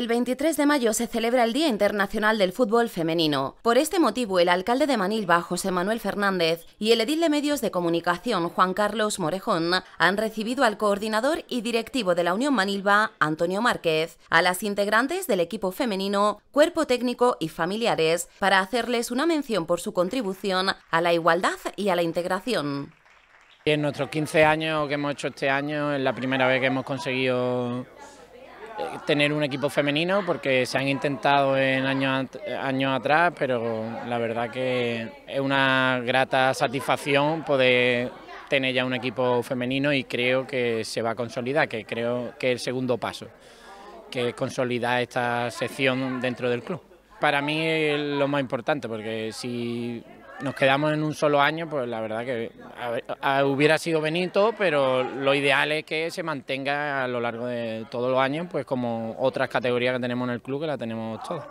El 23 de mayo se celebra el Día Internacional del Fútbol Femenino. Por este motivo, el alcalde de Manilva, José Manuel Fernández, y el edil de medios de comunicación, Juan Carlos Morejón, han recibido al coordinador y directivo de la Unión Manilva, Antonio Márquez, a las integrantes del equipo femenino, cuerpo técnico y familiares, para hacerles una mención por su contribución a la igualdad y a la integración. En nuestros 15 años que hemos hecho este año, es la primera vez que hemos conseguido tener un equipo femenino porque se han intentado en años, años atrás, pero la verdad que es una grata satisfacción poder tener ya un equipo femenino y creo que se va a consolidar, que creo que es el segundo paso, que es consolidar esta sección dentro del club. Para mí es lo más importante porque si nos quedamos en un solo año, pues la verdad que hubiera sido Benito, pero lo ideal es que se mantenga a lo largo de todos los años, pues como otras categorías que tenemos en el club, que la tenemos todas.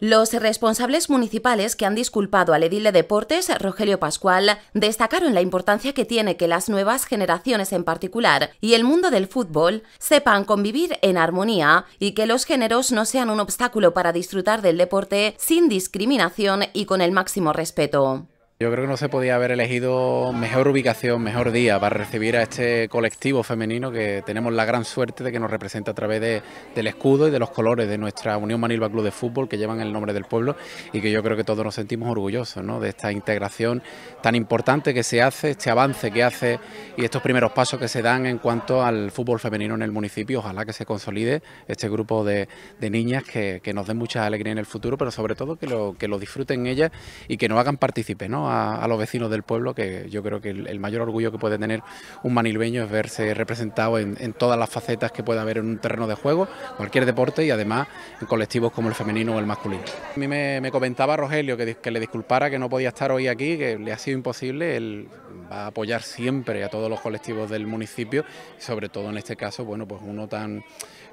Los responsables municipales que han disculpado al edil de deportes, Rogelio Pascual, destacaron la importancia que tiene que las nuevas generaciones en particular y el mundo del fútbol sepan convivir en armonía y que los géneros no sean un obstáculo para disfrutar del deporte sin discriminación y con el máximo respeto. Yo creo que no se podía haber elegido mejor ubicación, mejor día para recibir a este colectivo femenino que tenemos la gran suerte de que nos representa a través del escudo y de los colores de nuestra Unión Manilva Club de Fútbol que llevan el nombre del pueblo y que yo creo que todos nos sentimos orgullosos de esta integración tan importante que se hace, este avance que hace y estos primeros pasos que se dan en cuanto al fútbol femenino en el municipio. Ojalá que se consolide este grupo de, niñas que, nos den mucha alegría en el futuro, pero sobre todo que lo, que lo disfruten ellas y que no hagan partícipes, ¿no? a, los vecinos del pueblo, que yo creo que el, mayor orgullo que puede tener un manilbeño es verse representado en, todas las facetas que pueda haber en un terreno de juego, cualquier deporte y además en colectivos como el femenino o el masculino. A mí me, comentaba Rogelio que, le disculpara que no podía estar hoy aquí, que le ha sido imposible. el va a apoyar siempre a todos los colectivos del municipio, sobre todo en este caso, bueno, pues uno tan,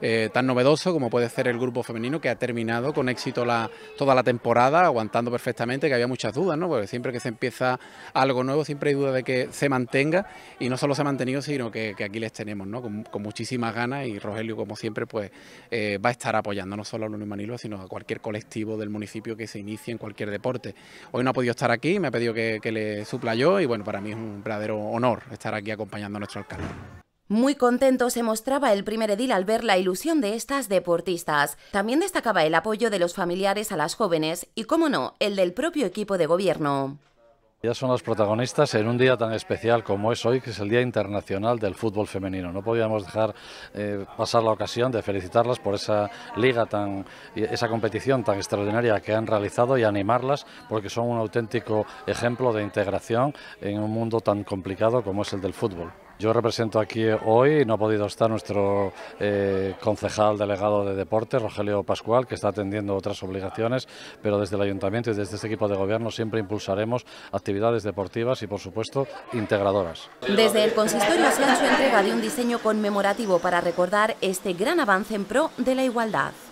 eh, tan novedoso como puede ser el grupo femenino que ha terminado con éxito toda la temporada, aguantando perfectamente, que había muchas dudas, ¿no? Porque siempre que se empieza algo nuevo, siempre hay duda de que se mantenga y no solo se ha mantenido, sino que, aquí les tenemos, ¿no? Con, muchísimas ganas y Rogelio, como siempre, pues eh, va a estar apoyando no solo a los Manilo, sino a cualquier colectivo del municipio que se inicie en cualquier deporte. Hoy no ha podido estar aquí, me ha pedido que, que le supla yo y bueno, para mí es un un verdadero honor estar aquí acompañando a nuestro alcalde. Muy contento se mostraba el primer edil al ver la ilusión de estas deportistas. También destacaba el apoyo de los familiares a las jóvenes y, cómo no, el del propio equipo de gobierno. Ellas son las protagonistas en un día tan especial como es hoy, que es el Día Internacional del Fútbol Femenino. No podíamos dejar eh, pasar la ocasión de felicitarlas por esa liga tan, esa competición tan extraordinaria que han realizado y animarlas porque son un auténtico ejemplo de integración en un mundo tan complicado como es el del fútbol. Yo represento aquí hoy, no ha podido estar nuestro eh, concejal delegado de deporte, Rogelio Pascual, que está atendiendo otras obligaciones, pero desde el ayuntamiento y desde este equipo de gobierno siempre impulsaremos actividades deportivas y, por supuesto, integradoras. Desde el consistorio se ha su entrega de un diseño conmemorativo para recordar este gran avance en pro de la igualdad.